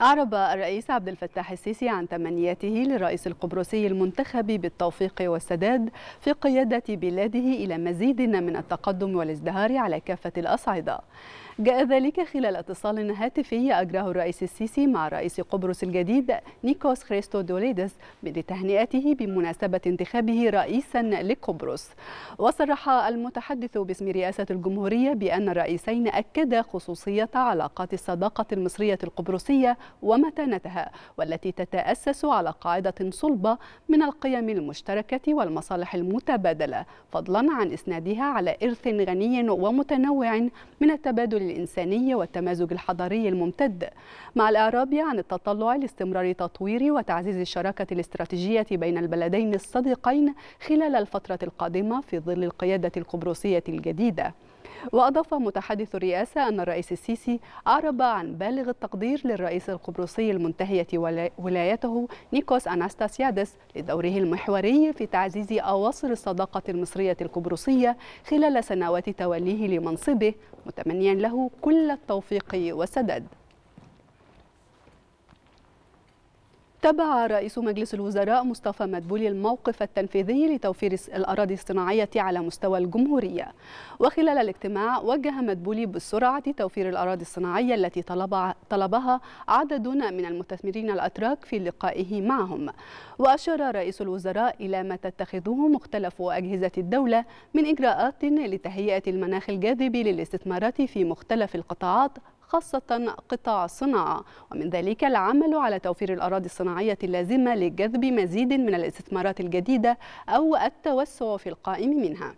أعرب الرئيس عبد الفتاح السيسي عن تمنياته للرئيس القبرصي المنتخب بالتوفيق والسداد في قيادة بلاده إلى مزيد من التقدم والازدهار على كافة الأصعدة جاء ذلك خلال اتصال هاتفي أجراه الرئيس السيسي مع رئيس قبرص الجديد نيكوس خريستو دوليدس لتهنئته بمناسبة انتخابه رئيسا لقبرص وصرح المتحدث باسم رئاسة الجمهورية بأن الرئيسين أكدا خصوصية علاقات الصداقة المصرية القبرصية ومتانتها والتي تتأسس على قاعدة صلبة من القيم المشتركة والمصالح المتبادلة فضلا عن إسنادها على إرث غني ومتنوع من التبادل الإنساني والتمازج الحضاري الممتد مع الإعراب عن التطلع لاستمرار تطوير وتعزيز الشراكة الاستراتيجية بين البلدين الصديقين خلال الفترة القادمة في ظل القيادة القبرصية الجديدة وأضاف متحدث الرئاسة أن الرئيس السيسي أعرب عن بالغ التقدير للرئيس القبرصي المنتهية ولايته نيكوس أناستاسيادس لدوره المحوري في تعزيز أواصر الصداقة المصرية القبرصية خلال سنوات توليه لمنصبه متمنيا له كل التوفيق والسداد تبع رئيس مجلس الوزراء مصطفى مدبولي الموقف التنفيذي لتوفير الأراضي الصناعية على مستوى الجمهورية وخلال الاجتماع وجه مدبولي بالسرعة توفير الأراضي الصناعية التي طلبها عدد من المستثمرين الأتراك في لقائه معهم وأشار رئيس الوزراء إلى ما تتخذه مختلف أجهزة الدولة من إجراءات لتهيئة المناخ الجاذب للاستثمارات في مختلف القطاعات خاصة قطاع الصناعة ومن ذلك العمل على توفير الأراضي الصناعية اللازمة لجذب مزيد من الاستثمارات الجديدة أو التوسع في القائم منها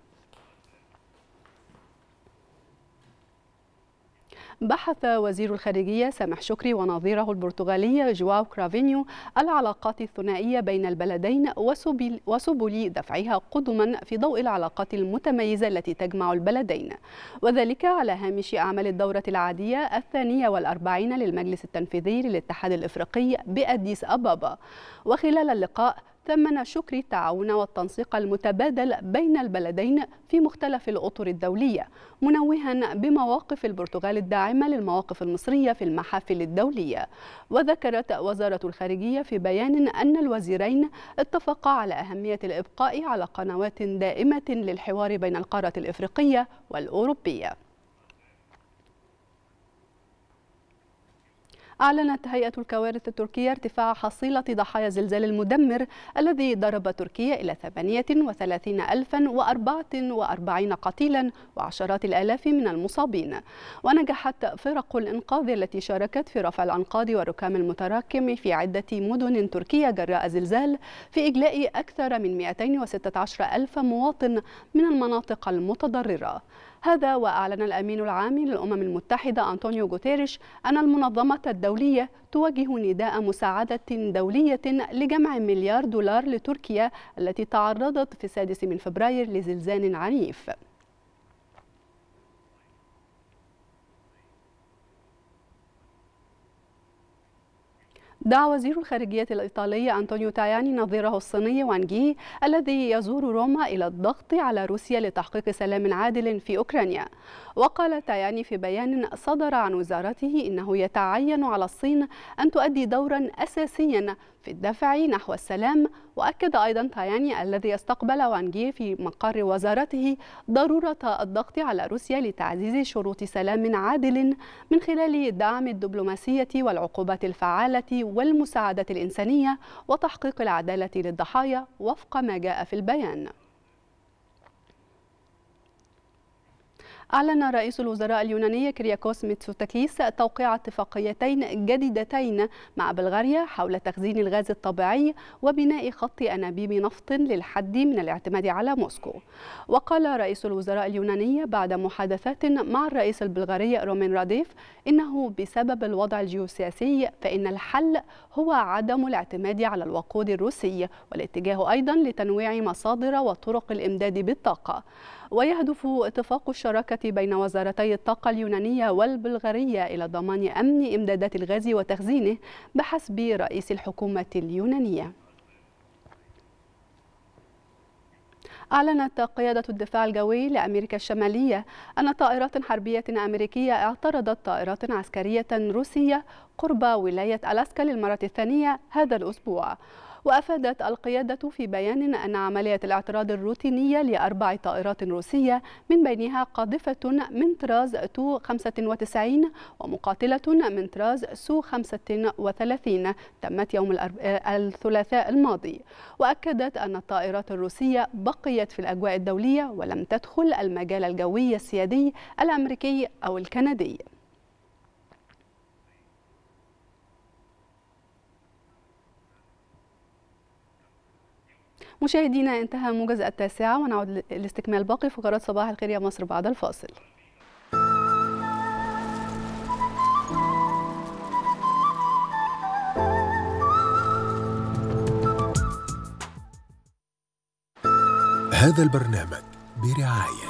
بحث وزير الخارجية سامح شكري ونظيره البرتغالي جواو كرافينيو العلاقات الثنائية بين البلدين وسبل دفعها قدما في ضوء العلاقات المتميزة التي تجمع البلدين وذلك على هامش أعمال الدورة العادية الثانية والأربعين للمجلس التنفيذي للاتحاد الإفريقي بأديس أبابا وخلال اللقاء ثمن شكري التعاون والتنسيق المتبادل بين البلدين في مختلف الأطر الدولية منوها بمواقف البرتغال الداعمة للمواقف المصرية في المحافل الدولية وذكرت وزارة الخارجية في بيان أن الوزيرين اتفقا على أهمية الإبقاء على قنوات دائمة للحوار بين القارة الإفريقية والأوروبية أعلنت هيئة الكوارث التركية ارتفاع حصيلة ضحايا الزلزال المدمر الذي ضرب تركيا إلى 38044 قتيلا وعشرات الآلاف من المصابين ونجحت فرق الإنقاذ التي شاركت في رفع الأنقاض والركام المتراكم في عدة مدن تركية جراء زلزال في إجلاء أكثر من 216 ألف مواطن من المناطق المتضررة هذا وأعلن الأمين العام للأمم المتحدة أنطونيو غوتيريش أن المنظمة الدولية توجه نداء مساعدة دولية لجمع مليار دولار لتركيا التي تعرضت في السادس من فبراير لزلزال عنيف دعا وزير الخارجية الإيطالي أنطونيو تاياني نظيره الصيني وانجي الذي يزور روما إلى الضغط على روسيا لتحقيق سلام عادل في أوكرانيا وقال تاياني في بيان صدر عن وزارته إنه يتعين على الصين أن تؤدي دورا أساسيا في الدفع نحو السلام وأكد أيضا تاياني الذي استقبل وانجي في مقر وزارته ضرورة الضغط على روسيا لتعزيز شروط سلام عادل من خلال دعم الدبلوماسية والعقوبات الفعالة والمساعدة الإنسانية وتحقيق العدالة للضحايا وفق ما جاء في البيان أعلن رئيس الوزراء اليوناني كرياكوس ميتسوتاكيس توقيع اتفاقيتين جديدتين مع بلغاريا حول تخزين الغاز الطبيعي وبناء خط أنابيب نفط للحد من الاعتماد على موسكو وقال رئيس الوزراء اليوناني بعد محادثات مع الرئيس البلغاري رومين راديف إنه بسبب الوضع الجيوسياسي فإن الحل هو عدم الاعتماد على الوقود الروسي والاتجاه أيضا لتنويع مصادر وطرق الإمداد بالطاقة ويهدف اتفاق الشراكة بين وزارتي الطاقة اليونانية والبلغارية إلى ضمان أمن إمدادات الغاز وتخزينه بحسب رئيس الحكومة اليونانية أعلنت قيادة الدفاع الجوي لأمريكا الشمالية أن طائرات حربية أمريكية اعترضت طائرات عسكرية روسية قرب ولاية ألاسكا للمرة الثانية هذا الأسبوع وأفادت القيادة في بيان أن عملية الاعتراض الروتينية لأربع طائرات روسية من بينها قاذفة من طراز تو 95 ومقاتلة من طراز سو 35 تمت يوم الثلاثاء الماضي وأكدت أن الطائرات الروسية بقيت في الأجواء الدولية ولم تدخل المجال الجوي السيادي الأمريكي أو الكندي مشاهدينا انتهى موجز التاسعة ونعود لاستكمال باقي فقرات صباح الخير يا مصر بعد الفاصل هذا البرنامج برعايه